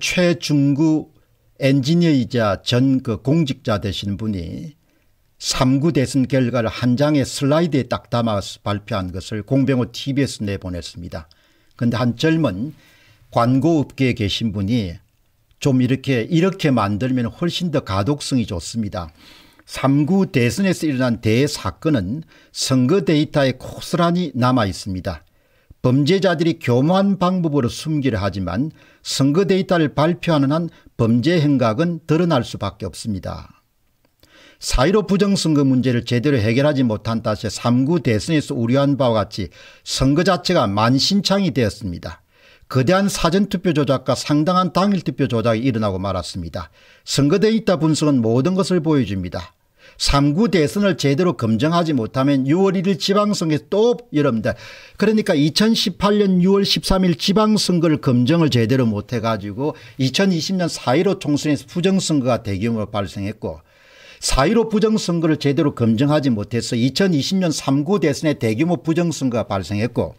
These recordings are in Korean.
최중구 엔지니어이자 전 그 공직자 되신 분이 3구 대선 결과를 한 장의 슬라이드에 딱 담아서 발표한 것을 공병호 tv에서 내보냈습니다. 그런데 한 젊은 광고업계에 계신 분이 좀 이렇게 이렇게 만들면 훨씬 더 가독성이 좋습니다. 3구 대선에서 일어난 대사건은 선거 데이터에 고스란히 남아 있습니다. 범죄자들이 교묘한 방법으로 숨기려 하지만 선거 데이터를 발표하는 한 범죄 행각은 드러날 수밖에 없습니다. 4.15 부정선거 문제를 제대로 해결하지 못한 탓에 3구 대선에서 우려한 바와 같이 선거 자체가 만신창이 되었습니다. 거대한 사전투표 조작과 상당한 당일투표 조작이 일어나고 말았습니다. 선거 데이터 분석은 모든 것을 보여줍니다. 3구 대선을 제대로 검증하지 못하면 6월 1일 지방선거에서 또 여러분들 그러니까 2018년 6월 13일 지방선거를 검증을 제대로 못해 가지고 2020년 4.15 총선에서 부정선거가 대규모로 발생했고 4.15 부정선거를 제대로 검증하지 못해서 2020년 3구 대선에 대규모 부정선거가 발생했고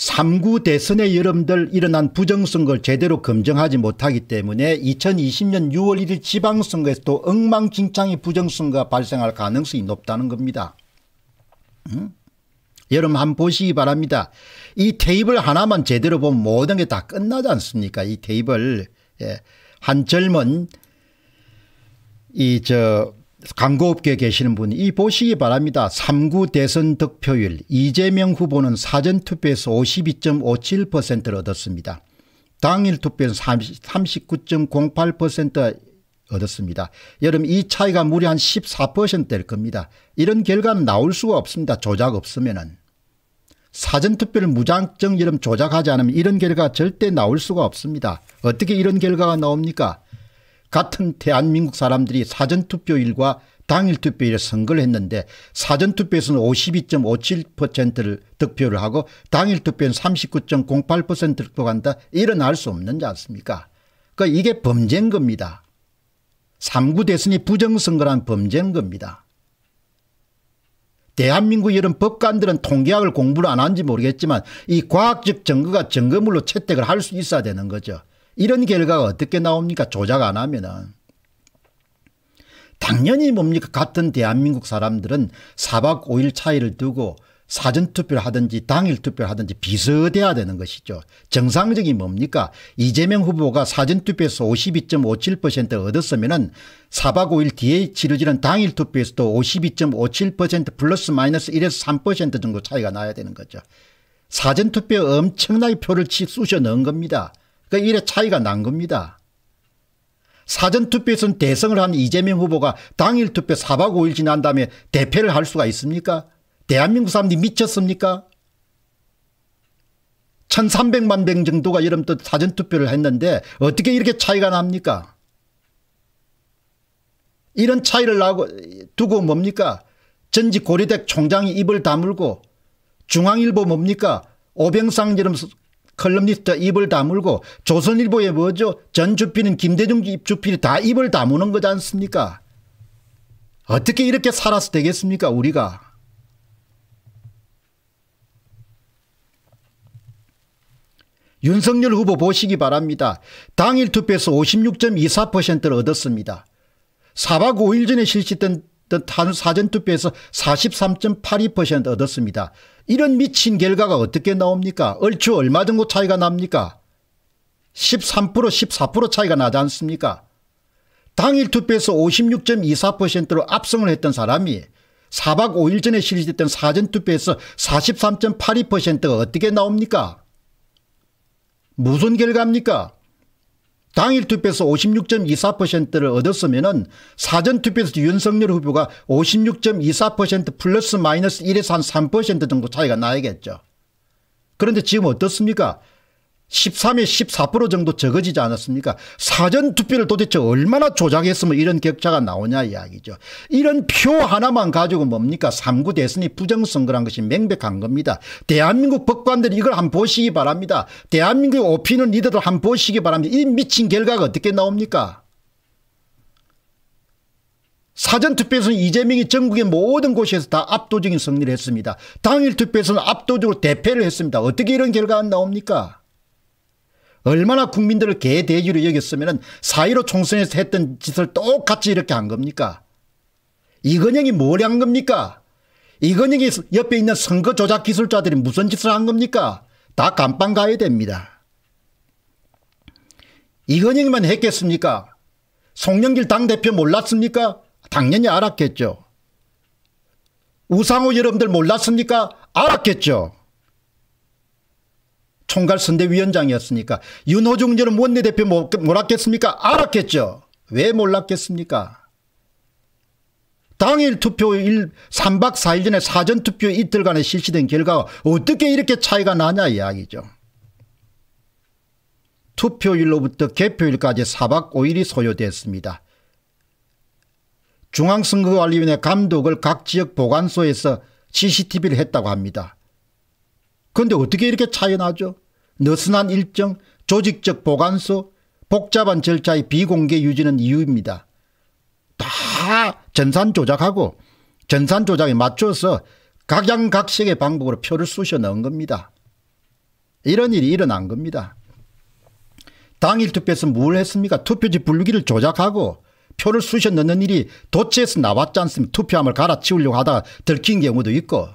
3구 대선의 여러분들 일어난 부정선거를 제대로 검증하지 못하기 때문에 2020년 6월 1일 지방선거에서 도 엉망진창의 부정선거가 발생할 가능성이 높다는 겁니다. 음? 여러분 한 번 보시기 바랍니다. 이 테이블 하나만 제대로 보면 모든 게 다 끝나지 않습니까 이 테이블. 예. 한 젊은 이저 광고업계에 계시는 분이 이 보시기 바랍니다. 3구 대선 득표율 이재명 후보는 사전투표에서 52.57%를 얻었습니다. 당일 투표는 39.08% 얻었습니다. 여러분 이 차이가 무려 한 14%될 겁니다. 이런 결과는 나올 수가 없습니다. 조작 없으면은. 사전투표를 무작정 여러분 조작하지 않으면 이런 결과 가 절대 나올 수가 없습니다. 어떻게 이런 결과가 나옵니까? 같은 대한민국 사람들이 사전투표일과 당일투표일에 선거를 했는데 사전투표에서는 52.57%를 득표를 하고 당일투표는 39.08% 득표한다 일어날 수 없는지 않습니까 그러니까 이게 범죄인 겁니다. 3구 대선이 부정선거란 범죄인 겁니다. 대한민국 이런 법관들은 통계학을 공부를 안 한지 모르겠지만 이 과학적 증거가 증거물로 채택을 할 수 있어야 되는 거죠. 이런 결과가 어떻게 나옵니까? 조작 안 하면은. 당연히 뭡니까? 같은 대한민국 사람들은 4박 5일 차이를 두고 사전투표를 하든지 당일투표를 하든지 비슷해야 되는 것이죠. 정상적인 뭡니까 이재명 후보가 사전투표에서 52.57% 얻었으면 은 4박 5일 뒤에 치러지는 당일투표에서도 52.57% 플러스 마이너스 1에서 3% 정도 차이가 나야 되는 거죠. 사전투표에 엄청나게 표를 치 쑤셔 넣은 겁니다. 그러니까 이래 차이가 난 겁니다. 사전투표에서는 대성을 한 이재명 후보가 당일 투표 4박 5일 지난 다음에 대패를 할 수가 있습니까? 대한민국 사람들이 미쳤습니까? 1300만 명 정도가 여러분 또 사전투표를 했는데 어떻게 이렇게 차이가 납니까? 이런 차이를 두고 뭡니까? 전직 고려대 총장이 입을 다물고 중앙일보 뭡니까? 오병상처럼 컬럼니스트 입을 다물고 조선일보에 뭐죠? 전주피는 김대중 주필이 다 입을 다무는 거지 않습니까? 어떻게 이렇게 살아서 되겠습니까 우리가. 윤석열 후보 보시기 바랍니다. 당일 투표에서 56.24%를 얻었습니다. 4박 5일 전에 실시된 탄단 사전투표에서 43.82% 얻었습니다. 이런 미친 결과가 어떻게 나옵니까? 얼추 얼마 정도 차이가 납니까? 13% 14% 차이가 나지 않습니까? 당일 투표에서 56.24%로 압승을 했던 사람이 4박 5일 전에 실시됐던 사전투표에서 43.82%가 어떻게 나옵니까? 무슨 결과입니까? 당일 투표에서 56.24%를 얻었으면 은 사전 투표에서 윤석열 후보가 56.24% 플러스 마이너스 1에서 한 3% 정도 차이가 나야겠죠. 그런데 지금 어떻습니까? 13에 14% 정도 적어지지 않았습니까 사전투표를 도대체 얼마나 조작했으면 이런 격차가 나오냐 이야기죠. 이런 표 하나만 가지고 뭡니까 3구 대선이 부정선거란 것이 명백한 겁니다. 대한민국 법관들이 이걸 한번 보시기 바랍니다. 대한민국의 오피는 리더들 한번 보시기 바랍니다. 이 미친 결과가 어떻게 나옵니까 사전투표에서는 이재명이 전국의 모든 곳에서 다 압도적인 승리를 했습니다. 당일투표에서는 압도적으로 대패를 했습니다. 어떻게 이런 결과가 나옵니까 얼마나 국민들을 개대지로 여겼으면 4 1로 총선에서 했던 짓을 똑같이 이렇게 한 겁니까? 이건영이 뭘 한 겁니까? 이건영이 옆에 있는 선거 조작 기술자들이 무슨 짓을 한 겁니까? 다 감방 가야 됩니다. 이건영만 이 했겠습니까? 송영길 당대표 몰랐습니까? 당연히 알았겠죠. 우상호 여러분들 몰랐습니까? 알았겠죠. 총괄선대위원장이었으니까 윤호중 전 원내대표 몰랐겠습니까? 알았겠죠. 왜 몰랐겠습니까? 당일 투표일 3박 4일 전에 사전투표 이틀간에 실시된 결과가 어떻게 이렇게 차이가 나냐 이야기죠. 투표일로부터 개표일까지 4박 5일이 소요됐습니다. 중앙선거관리위원회 감독을 각 지역 보관소에서 CCTV를 했다고 합니다. 그런데 어떻게 이렇게 차이 나죠? 느슨한 일정, 조직적 보관소, 복잡한 절차의 비공개 유지는 이유입니다. 다 전산 조작하고 전산 조작에 맞춰서 각양각색의 방법으로 표를 쑤셔 넣은 겁니다. 이런 일이 일어난 겁니다. 당일 투표에서 뭘 했습니까? 투표지 분류기를 조작하고 표를 쑤셔 넣는 일이 도치에서 나왔지 않습니까? 투표함을 갈아치우려고 하다가 들킨 경우도 있고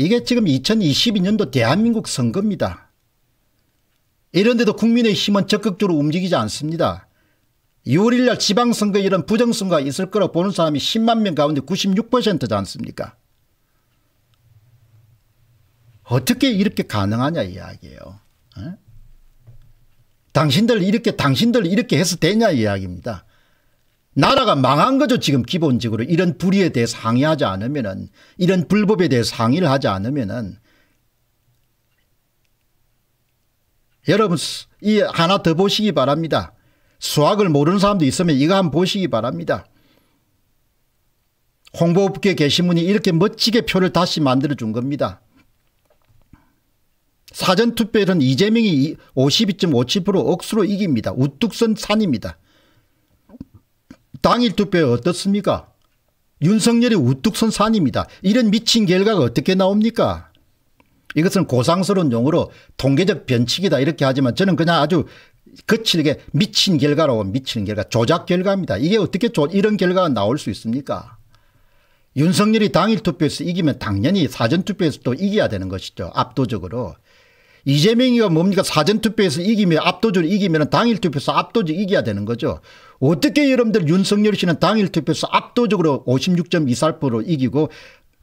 이게 지금 2022년도 대한민국 선거입니다. 이런데도 국민의힘은 적극적으로 움직이지 않습니다. 6월 1날 지방선거에 이런 부정선거가 있을 거라고 보는 사람이 10만 명 가운데 96%지 않습니까? 어떻게 이렇게 가능하냐 이야기예요. 에? 어? 당신들 이렇게 당신들 이렇게 해서 되냐 이야기입니다. 나라가 망한 거죠 지금 기본적으로 이런 불의에 대해 상의하지 않으면 은 이런 불법에 대해 상의를 하지 않으면 은 여러분 이 하나 더 보시기 바랍니다. 수학을 모르는 사람도 있으면 이거 한번 보시기 바랍니다. 홍보업계 계신 분이 이렇게 멋지게 표를 다시 만들어준 겁니다. 사전투표에는 이재명이 52.57% 억수로 이깁니다. 우뚝선 산입니다. 당일 투표에 어떻습니까? 윤석열이 우뚝 선 산입니다. 이런 미친 결과가 어떻게 나옵니까? 이것은 고상스러운 용어로 통계적 변칙이다 이렇게 하지만 저는 그냥 아주 거칠게 미친 결과라고 미친 결과 조작 결과입니다. 이게 어떻게 조, 이런 결과가 나올 수 있습니까? 윤석열이 당일 투표에서 이기면 당연히 사전투표에서 또 이겨야 되는 것이죠. 압도적으로. 이재명이가 뭡니까 사전투표에서 이기면 압도적으로 이기면 당일투표에서 압도적으로 이겨야 되는 거죠. 어떻게 여러분들 윤석열 씨는 당일투표에서 압도적으로 56.24%로 이기고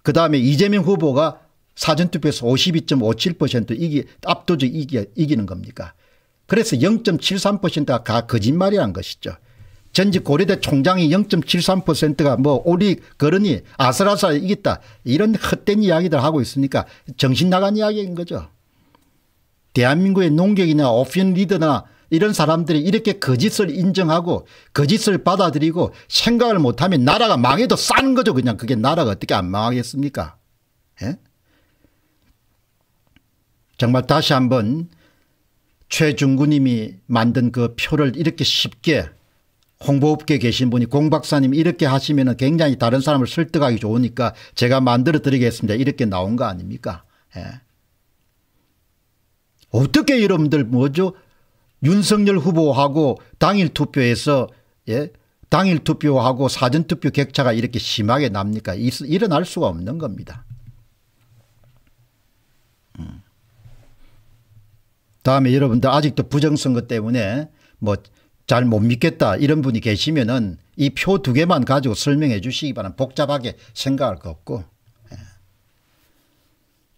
그다음에 이재명 후보가 사전투표에서 52.57% 이기 압도적으로 이기, 이기는 겁니까. 그래서 0.73%가 가 거짓말이란 것이죠. 전직 고려대 총장이 0.73%가 뭐우리 그러니 아슬아슬 이겼다 이런 헛된 이야기들 하고 있으니까 정신 나간 이야기인 거죠. 대한민국의 농객이나 오피언 리더나 이런 사람들이 이렇게 거짓을 인정하고 거짓을 받아들이고 생각을 못하면 나라가 망해도 싼 거죠. 그냥 그게 나라가 어떻게 안 망하겠습니까? 예? 정말 다시 한번 최중구님이 만든 그 표를 이렇게 쉽게 홍보업계에 계신 분이 공 박사님 이렇게 하시면 굉장히 다른 사람을 설득하기 좋으니까 제가 만들어 드리겠습니다. 이렇게 나온 거 아닙니까? 예. 어떻게 여러분들 뭐죠? 윤석열 후보하고 당일 투표에서 예? 당일 투표하고 사전투표 격차가 이렇게 심하게 납니까? 일어날 수가 없는 겁니다. 음. 다음에 여러분들 아직도 부정선거 때문에 뭐 잘 못 믿겠다 이런 분이 계시면은 이 표 두 개만 가지고 설명해 주시기 바랍니다. 복잡하게 생각할 거 없고.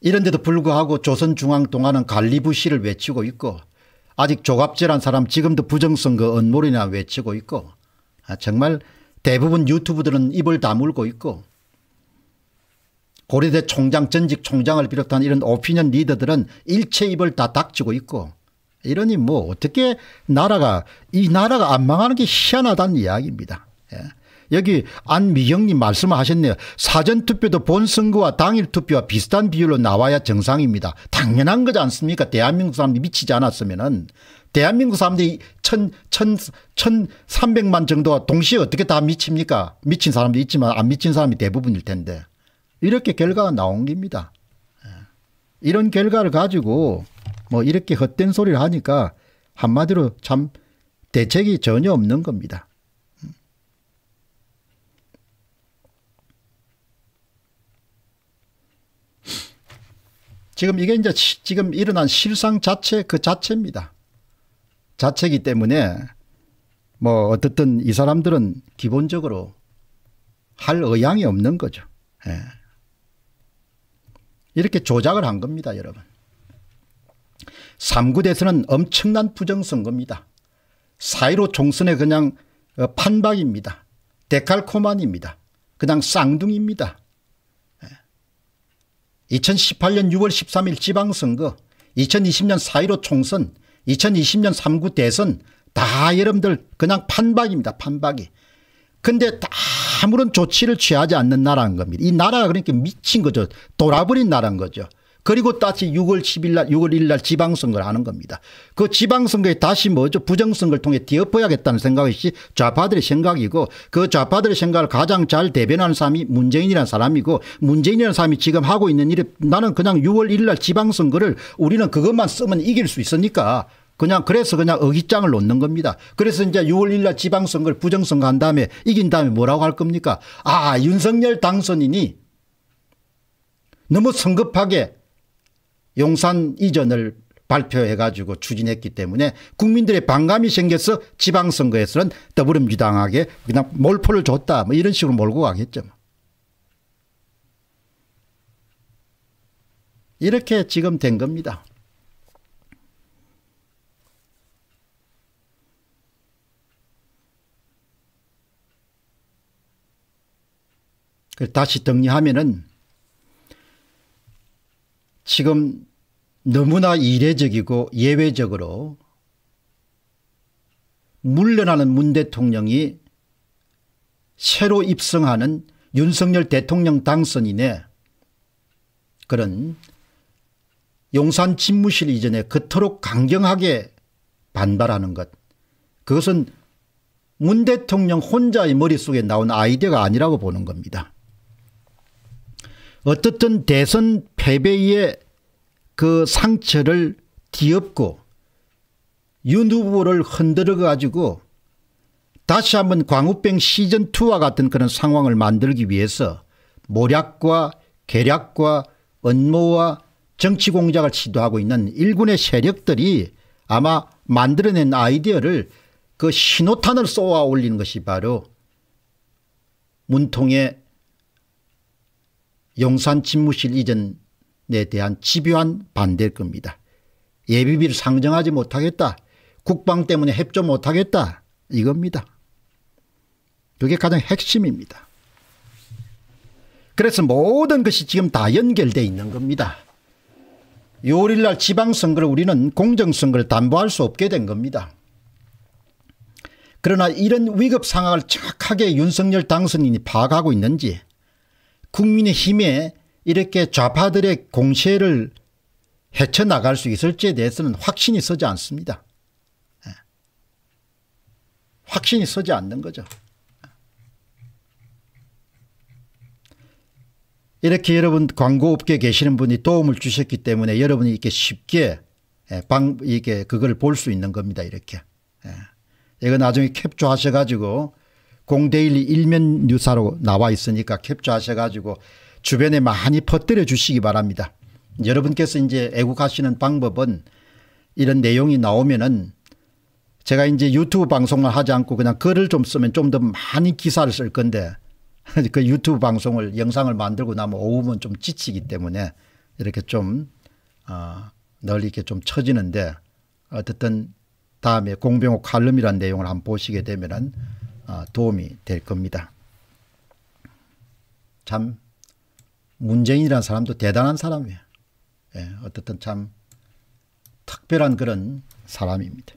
이런데도 불구하고 조선중앙동아는 관리부시를 외치고 있고 아직 조갑질한 사람 지금도 부정선거 그 언몰이나 외치고 있고 아, 정말 대부분 유튜브들은 입을 다물고 있고 고려대 총장 전직 총장을 비롯한 이런 오피니언 리더들은 일체 입을 다 닥치고 있고 이러니 뭐 어떻게 나라가 이 나라가 안 망하는 게 희한하다는 이야기입니다. 예. 여기 안미경님 말씀하셨네요. 사전투표도 본선거와 당일투표와 비슷한 비율로 나와야 정상입니다. 당연한 거지 않습니까? 대한민국 사람들이 미치지 않았으면은. 대한민국 사람들이 천, 천, 천삼백만 정도가 동시에 어떻게 다 미칩니까? 미친 사람도 있지만 안 미친 사람이 대부분일 텐데. 이렇게 결과가 나온 겁니다. 예. 이런 결과를 가지고 뭐 이렇게 헛된 소리를 하니까 한마디로 참 대책이 전혀 없는 겁니다. 지금 이게 이제 시, 지금 일어난 실상 자체 그 자체입니다. 자체기 때문에 뭐 어떻든 이 사람들은 기본적으로 할 의향이 없는 거죠. 예. 이렇게 조작을 한 겁니다 여러분. 3구 대에서는 엄청난 부정선거입니다. 4.15 총선에 그냥 어, 판박입니다. 데칼코만입니다. 그냥 쌍둥이입니다. 2018년 6월 13일 지방선거 2020년 4.15 총선 2020년 3구 대선 다 여러분들 그냥 판박입니다. 판박이. 근데 아무런 조치를 취하지 않는 나라인 겁니다. 이 나라가 그러니까 미친 거죠. 돌아버린 나라인 거죠. 그리고 다시 6월 10일 날 6월 1일 날 지방선거를 하는 겁니다. 그 지방선거에 다시 뭐죠 부정선거를 통해 뒤엎어야겠다는 생각이 좌파들의 생각이고 그 좌파들의 생각을 가장 잘 대변하는 사람이 문재인이라는 사람이고 문재인이라는 사람이 지금 하고 있는 일이 나는 그냥 6월 1일 날 지방선거를 우리는 그것만 쓰면 이길 수 있으니까 그냥 그래서 그냥 어깃장을 놓는 겁니다. 그래서 이제 6월 1일 날 지방선거를 부정선거 한 다음에 이긴 다음에 뭐라고 할 겁니까? 아 윤석열 당선인이 너무 성급하게 용산 이전을 발표해 가지고 추진했기 때문에 국민들의 반감이 생겨서 지방선거에서는 더불어민주당에게 그냥 몰포를 줬다 뭐 이런 식으로 몰고 가겠죠. 이렇게 지금 된 겁니다. 다시 정리하면은 지금 너무나 이례적이고 예외적으로 물러나는 문 대통령이 새로 입성하는 윤석열 대통령 당선인의 그런 용산 집무실 이전에 그토록 강경하게 반발하는 것 그것은 문 대통령 혼자의 머릿속에 나온 아이디어가 아니라고 보는 겁니다. 어떻든 대선 패배의 그 상처를 뒤엎고 윤후보를 흔들어 가지고 다시 한번 광우병 시즌2와 같은 그런 상황을 만들기 위해서 모략과 계략과 언모와 정치 공작을 시도하고 있는 일군의 세력들이 아마 만들어낸 아이디어를 그 신호탄을 쏘아 올리는 것이 바로 문통의 용산 집무실 이전 대한 집요한 반대일 겁니다. 예비비를 상정하지 못하겠다. 국방 때문에 협조 못하겠다. 이겁니다. 그게 가장 핵심입니다. 그래서 모든 것이 지금 다 연결되어 있는 겁니다. 요일날 지방선거를 우리는 공정선거를 담보할 수 없게 된 겁니다. 그러나 이런 위급 상황을 정확하게 윤석열 당선인이 파악하고 있는지 국민의힘에 이렇게 좌파들의 공세를 헤쳐나갈 수 있을지에 대해서는 확신이 서지 않습니다. 예. 확신이 서지 않는 거죠. 예. 이렇게 여러분 광고업계에 계시는 분이 도움을 주셨기 때문에 여러분이 이렇게 쉽게 예, 방, 이게 그걸 볼 수 있는 겁니다. 이렇게. 이거 나중에 캡처하셔가지고 공데일리 일면 뉴사로 나와 있으니까 캡처하셔가지고 주변에 많이 퍼뜨려 주시기 바랍니다. 여러분께서 이제 애국하시는 방법은 이런 내용이 나오면은 제가 이제 유튜브 방송을 하지 않고 그냥 글을 좀 쓰면 좀 더 많이 기사를 쓸 건데 그 유튜브 방송을 영상을 만들고 나면 오후면 좀 지치기 때문에 이렇게 좀 어, 널리 이렇게 좀 처지는데 어쨌든 다음에 공병호 칼럼이란 내용을 한번 보시게 되면 어, 도움이 될 겁니다. 참 문재인이라는 사람도 대단한 사람이에요. 예, 어떻든 참 특별한 그런 사람입니다.